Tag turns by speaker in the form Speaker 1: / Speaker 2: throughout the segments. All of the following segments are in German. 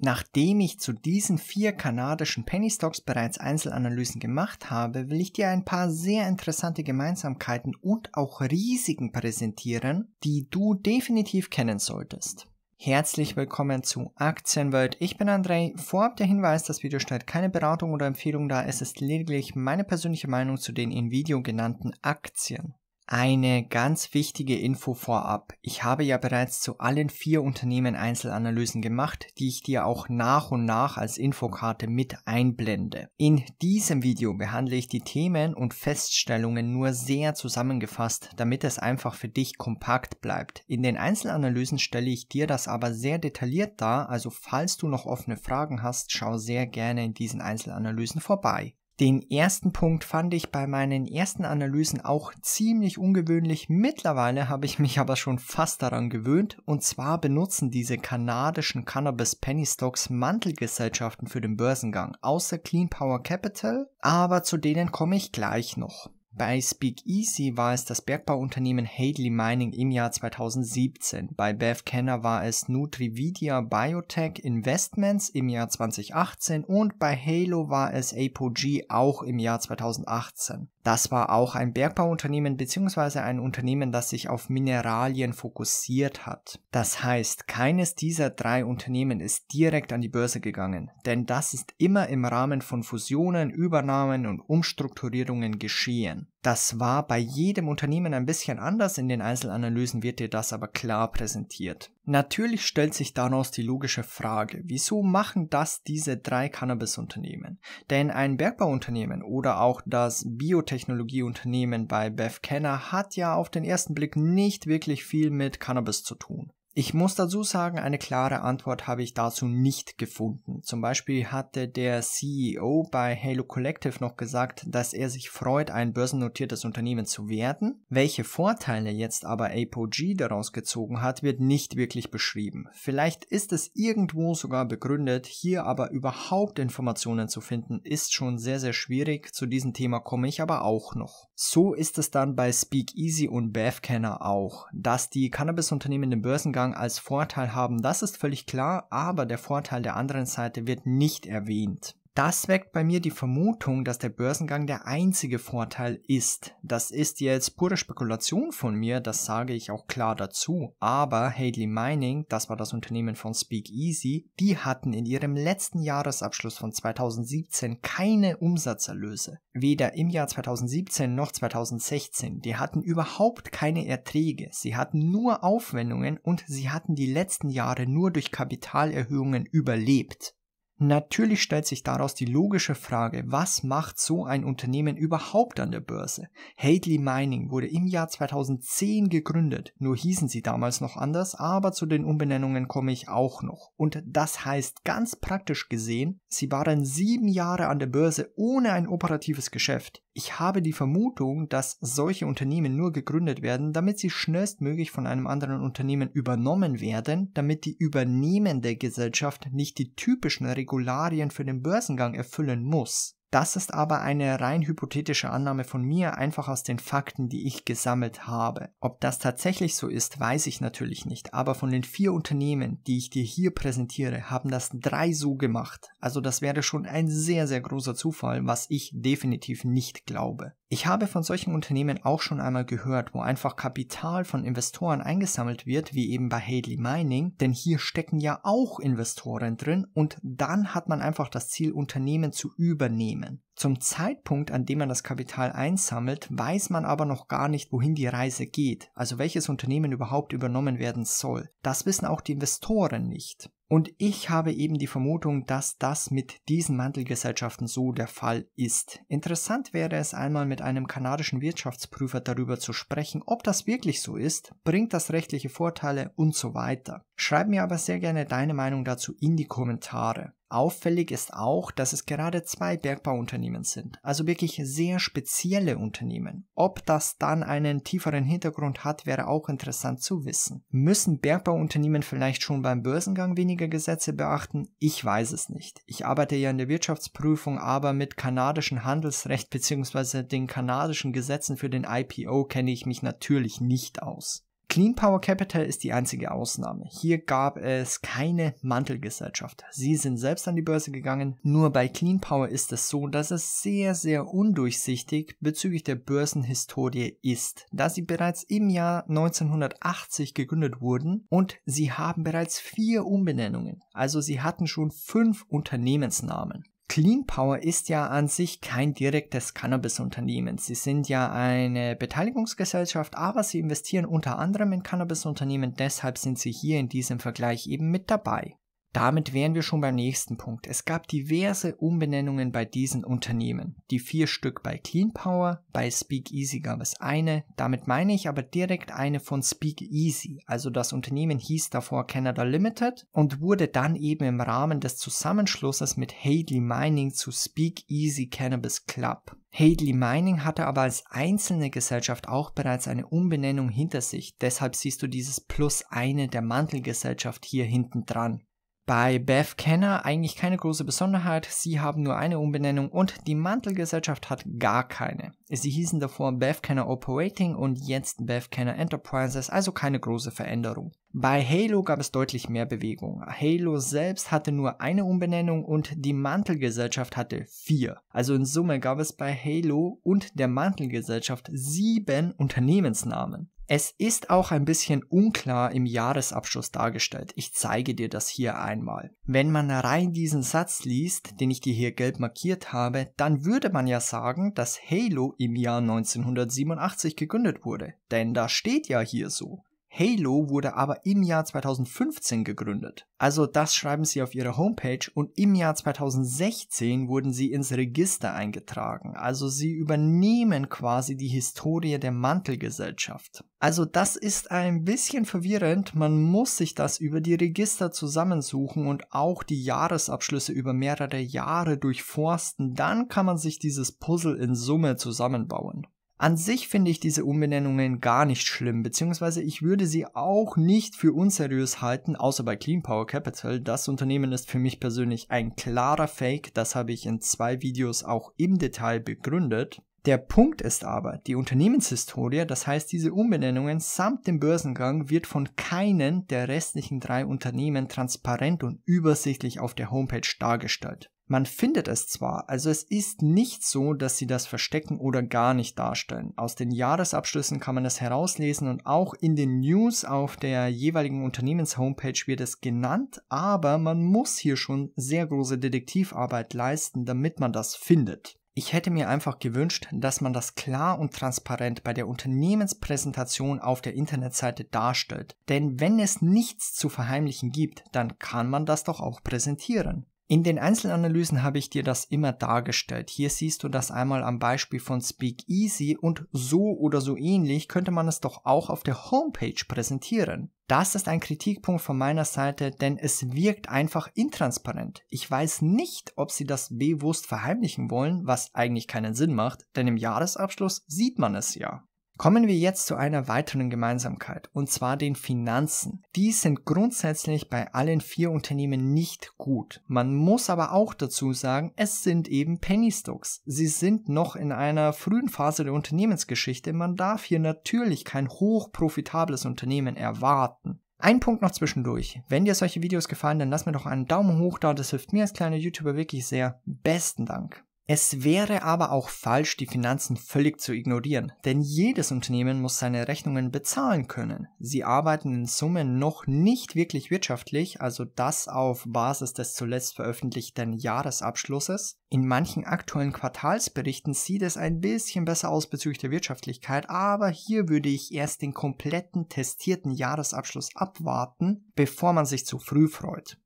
Speaker 1: Nachdem ich zu diesen vier kanadischen Penny Stocks bereits Einzelanalysen gemacht habe, will ich dir ein paar sehr interessante Gemeinsamkeiten und auch Risiken präsentieren, die du definitiv kennen solltest. Herzlich willkommen zu Aktienwelt. Ich bin Andrei. Vorab der Hinweis, das Video stellt keine Beratung oder Empfehlung dar. Es ist lediglich meine persönliche Meinung zu den in Video genannten Aktien. Eine ganz wichtige Info vorab. Ich habe ja bereits zu allen vier Unternehmen Einzelanalysen gemacht, die ich dir auch nach und nach als Infokarte mit einblende. In diesem Video behandle ich die Themen und Feststellungen nur sehr zusammengefasst, damit es einfach für dich kompakt bleibt. In den Einzelanalysen stelle ich dir das aber sehr detailliert dar, also falls du noch offene Fragen hast, schau sehr gerne in diesen Einzelanalysen vorbei. Den ersten Punkt fand ich bei meinen ersten Analysen auch ziemlich ungewöhnlich. Mittlerweile habe ich mich aber schon fast daran gewöhnt. Und zwar benutzen diese kanadischen Cannabis Penny Stocks Mantelgesellschaften für den Börsengang, außer Clean Power Capital, aber zu denen komme ich gleich noch. Bei Speak Easy war es das Bergbauunternehmen Hadley Mining im Jahr 2017. Bei Bev Kenner war es Nutrividia Biotech Investments im Jahr 2018 und bei Halo war es Apogee auch im Jahr 2018. Das war auch ein Bergbauunternehmen bzw. ein Unternehmen, das sich auf Mineralien fokussiert hat. Das heißt, keines dieser drei Unternehmen ist direkt an die Börse gegangen, denn das ist immer im Rahmen von Fusionen, Übernahmen und Umstrukturierungen geschehen. Das war bei jedem Unternehmen ein bisschen anders, in den Einzelanalysen wird dir das aber klar präsentiert. Natürlich stellt sich daraus die logische Frage, wieso machen das diese drei Cannabis-Unternehmen? Denn ein Bergbauunternehmen oder auch das Biotechnologieunternehmen bei Bev Kenner hat ja auf den ersten Blick nicht wirklich viel mit Cannabis zu tun. Ich muss dazu sagen, eine klare Antwort habe ich dazu nicht gefunden. Zum Beispiel hatte der CEO bei Halo Collective noch gesagt, dass er sich freut, ein börsennotiertes Unternehmen zu werden. Welche Vorteile jetzt aber Apogee daraus gezogen hat, wird nicht wirklich beschrieben. Vielleicht ist es irgendwo sogar begründet, hier aber überhaupt Informationen zu finden, ist schon sehr, sehr schwierig. Zu diesem Thema komme ich aber auch noch. So ist es dann bei Speakeasy und Bevcanner auch, dass die Cannabis-Unternehmen den Börsengang Zugang als Vorteil haben, das ist völlig klar, aber der Vorteil der anderen Seite wird nicht erwähnt. Das weckt bei mir die Vermutung, dass der Börsengang der einzige Vorteil ist. Das ist jetzt pure Spekulation von mir, das sage ich auch klar dazu. Aber Hadley Mining, das war das Unternehmen von Speakeasy, die hatten in ihrem letzten Jahresabschluss von 2017 keine Umsatzerlöse. Weder im Jahr 2017 noch 2016. Die hatten überhaupt keine Erträge. Sie hatten nur Aufwendungen und sie hatten die letzten Jahre nur durch Kapitalerhöhungen überlebt. Natürlich stellt sich daraus die logische Frage, was macht so ein Unternehmen überhaupt an der Börse? Hadley Mining wurde im Jahr 2010 gegründet, nur hießen sie damals noch anders, aber zu den Umbenennungen komme ich auch noch. Und das heißt ganz praktisch gesehen, sie waren sieben Jahre an der Börse ohne ein operatives Geschäft. Ich habe die Vermutung, dass solche Unternehmen nur gegründet werden, damit sie schnellstmöglich von einem anderen Unternehmen übernommen werden, damit die übernehmende Gesellschaft nicht die typischen Regeln Regularien für den Börsengang erfüllen muss. Das ist aber eine rein hypothetische Annahme von mir, einfach aus den Fakten, die ich gesammelt habe. Ob das tatsächlich so ist, weiß ich natürlich nicht, aber von den vier Unternehmen, die ich dir hier präsentiere, haben das drei so gemacht. Also das wäre schon ein sehr, sehr großer Zufall, was ich definitiv nicht glaube. Ich habe von solchen Unternehmen auch schon einmal gehört, wo einfach Kapital von Investoren eingesammelt wird, wie eben bei Hadley Mining, denn hier stecken ja auch Investoren drin und dann hat man einfach das Ziel, Unternehmen zu übernehmen nehmen. Zum Zeitpunkt, an dem man das Kapital einsammelt, weiß man aber noch gar nicht, wohin die Reise geht, also welches Unternehmen überhaupt übernommen werden soll. Das wissen auch die Investoren nicht. Und ich habe eben die Vermutung, dass das mit diesen Mantelgesellschaften so der Fall ist. Interessant wäre es einmal mit einem kanadischen Wirtschaftsprüfer darüber zu sprechen, ob das wirklich so ist, bringt das rechtliche Vorteile und so weiter. Schreib mir aber sehr gerne deine Meinung dazu in die Kommentare. Auffällig ist auch, dass es gerade zwei Bergbauunternehmen sind, also wirklich sehr spezielle Unternehmen. Ob das dann einen tieferen Hintergrund hat, wäre auch interessant zu wissen. Müssen Bergbauunternehmen vielleicht schon beim Börsengang weniger Gesetze beachten? Ich weiß es nicht. Ich arbeite ja in der Wirtschaftsprüfung, aber mit kanadischem Handelsrecht bzw. den kanadischen Gesetzen für den IPO kenne ich mich natürlich nicht aus. Clean Power Capital ist die einzige Ausnahme. Hier gab es keine Mantelgesellschaft. Sie sind selbst an die Börse gegangen. Nur bei Clean Power ist es so, dass es sehr, sehr undurchsichtig bezüglich der Börsenhistorie ist, da sie bereits im Jahr 1980 gegründet wurden und sie haben bereits vier Umbenennungen. Also sie hatten schon fünf Unternehmensnamen. Clean Power ist ja an sich kein direktes Cannabis-Unternehmen. Sie sind ja eine Beteiligungsgesellschaft, aber sie investieren unter anderem in Cannabis-Unternehmen, deshalb sind sie hier in diesem Vergleich eben mit dabei. Damit wären wir schon beim nächsten Punkt. Es gab diverse Umbenennungen bei diesen Unternehmen. Die vier Stück bei Clean Power, bei Speak Easy gab es eine, damit meine ich aber direkt eine von Speak Easy. Also das Unternehmen hieß davor Canada Limited und wurde dann eben im Rahmen des Zusammenschlusses mit Hadley Mining zu Speak Easy Cannabis Club. Hadley Mining hatte aber als einzelne Gesellschaft auch bereits eine Umbenennung hinter sich, deshalb siehst du dieses Plus eine der Mantelgesellschaft hier hinten dran. Bei Beth Kenner eigentlich keine große Besonderheit, sie haben nur eine Umbenennung und die Mantelgesellschaft hat gar keine. Sie hießen davor Beth Kenner Operating und jetzt Beth Kenner Enterprises, also keine große Veränderung. Bei Halo gab es deutlich mehr Bewegung. Halo selbst hatte nur eine Umbenennung und die Mantelgesellschaft hatte vier. Also in Summe gab es bei Halo und der Mantelgesellschaft sieben Unternehmensnamen. Es ist auch ein bisschen unklar im Jahresabschluss dargestellt. Ich zeige dir das hier einmal. Wenn man rein diesen Satz liest, den ich dir hier gelb markiert habe, dann würde man ja sagen, dass Halo im Jahr 1987 gegründet wurde. Denn da steht ja hier so. Halo wurde aber im Jahr 2015 gegründet. Also das schreiben sie auf ihrer Homepage und im Jahr 2016 wurden sie ins Register eingetragen. Also sie übernehmen quasi die Historie der Mantelgesellschaft. Also das ist ein bisschen verwirrend. Man muss sich das über die Register zusammensuchen und auch die Jahresabschlüsse über mehrere Jahre durchforsten. Dann kann man sich dieses Puzzle in Summe zusammenbauen. An sich finde ich diese Umbenennungen gar nicht schlimm, beziehungsweise ich würde sie auch nicht für unseriös halten, außer bei Clean Power Capital. Das Unternehmen ist für mich persönlich ein klarer Fake, das habe ich in zwei Videos auch im Detail begründet. Der Punkt ist aber, die Unternehmenshistorie, das heißt diese Umbenennungen samt dem Börsengang, wird von keinen der restlichen drei Unternehmen transparent und übersichtlich auf der Homepage dargestellt. Man findet es zwar, also es ist nicht so, dass sie das verstecken oder gar nicht darstellen. Aus den Jahresabschlüssen kann man es herauslesen und auch in den News auf der jeweiligen Unternehmenshomepage wird es genannt, aber man muss hier schon sehr große Detektivarbeit leisten, damit man das findet. Ich hätte mir einfach gewünscht, dass man das klar und transparent bei der Unternehmenspräsentation auf der Internetseite darstellt. Denn wenn es nichts zu verheimlichen gibt, dann kann man das doch auch präsentieren. In den Einzelanalysen habe ich dir das immer dargestellt. Hier siehst du das einmal am Beispiel von Speak Easy und so oder so ähnlich könnte man es doch auch auf der Homepage präsentieren. Das ist ein Kritikpunkt von meiner Seite, denn es wirkt einfach intransparent. Ich weiß nicht, ob sie das bewusst verheimlichen wollen, was eigentlich keinen Sinn macht, denn im Jahresabschluss sieht man es ja. Kommen wir jetzt zu einer weiteren Gemeinsamkeit, und zwar den Finanzen. Die sind grundsätzlich bei allen vier Unternehmen nicht gut. Man muss aber auch dazu sagen, es sind eben Penny Stocks. Sie sind noch in einer frühen Phase der Unternehmensgeschichte. Man darf hier natürlich kein hochprofitables Unternehmen erwarten. Ein Punkt noch zwischendurch. Wenn dir solche Videos gefallen, dann lass mir doch einen Daumen hoch da, das hilft mir als kleiner YouTuber wirklich sehr. Besten Dank. Es wäre aber auch falsch, die Finanzen völlig zu ignorieren, denn jedes Unternehmen muss seine Rechnungen bezahlen können. Sie arbeiten in Summe noch nicht wirklich wirtschaftlich, also das auf Basis des zuletzt veröffentlichten Jahresabschlusses. In manchen aktuellen Quartalsberichten sieht es ein bisschen besser aus bezüglich der Wirtschaftlichkeit, aber hier würde ich erst den kompletten testierten Jahresabschluss abwarten, bevor man sich zu früh freut.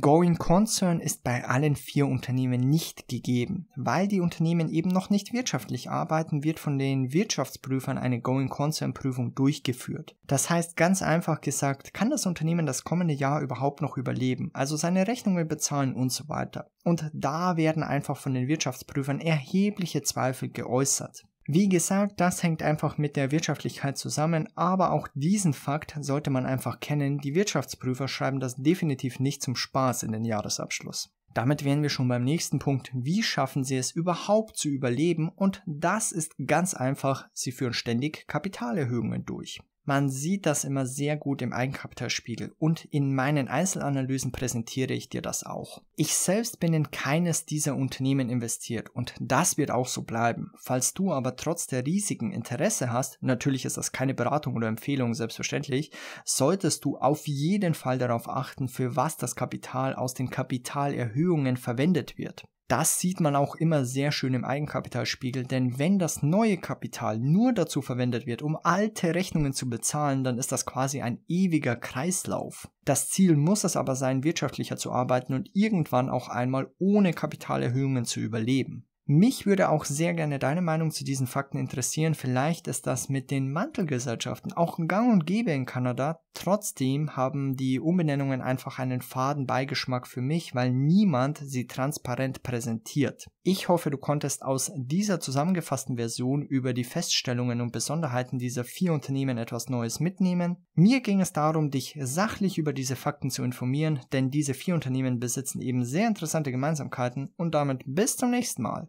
Speaker 1: Going Concern ist bei allen vier Unternehmen nicht gegeben. Weil die Unternehmen eben noch nicht wirtschaftlich arbeiten, wird von den Wirtschaftsprüfern eine Going Concern Prüfung durchgeführt. Das heißt ganz einfach gesagt, kann das Unternehmen das kommende Jahr überhaupt noch überleben, also seine Rechnungen bezahlen und so weiter. Und da werden einfach von den Wirtschaftsprüfern erhebliche Zweifel geäußert. Wie gesagt, das hängt einfach mit der Wirtschaftlichkeit zusammen, aber auch diesen Fakt sollte man einfach kennen. Die Wirtschaftsprüfer schreiben das definitiv nicht zum Spaß in den Jahresabschluss. Damit wären wir schon beim nächsten Punkt. Wie schaffen Sie es überhaupt zu überleben? Und das ist ganz einfach. Sie führen ständig Kapitalerhöhungen durch. Man sieht das immer sehr gut im Eigenkapitalspiegel und in meinen Einzelanalysen präsentiere ich dir das auch. Ich selbst bin in keines dieser Unternehmen investiert und das wird auch so bleiben. Falls du aber trotz der Risiken Interesse hast, natürlich ist das keine Beratung oder Empfehlung selbstverständlich, solltest du auf jeden Fall darauf achten, für was das Kapital aus den Kapitalerhöhungen verwendet wird. Das sieht man auch immer sehr schön im Eigenkapitalspiegel, denn wenn das neue Kapital nur dazu verwendet wird, um alte Rechnungen zu bezahlen, dann ist das quasi ein ewiger Kreislauf. Das Ziel muss es aber sein, wirtschaftlicher zu arbeiten und irgendwann auch einmal ohne Kapitalerhöhungen zu überleben. Mich würde auch sehr gerne deine Meinung zu diesen Fakten interessieren. Vielleicht ist das mit den Mantelgesellschaften auch gang und gäbe in Kanada. Trotzdem haben die Umbenennungen einfach einen faden Beigeschmack für mich, weil niemand sie transparent präsentiert. Ich hoffe, du konntest aus dieser zusammengefassten Version über die Feststellungen und Besonderheiten dieser vier Unternehmen etwas Neues mitnehmen. Mir ging es darum, dich sachlich über diese Fakten zu informieren, denn diese vier Unternehmen besitzen eben sehr interessante Gemeinsamkeiten und damit bis zum nächsten Mal.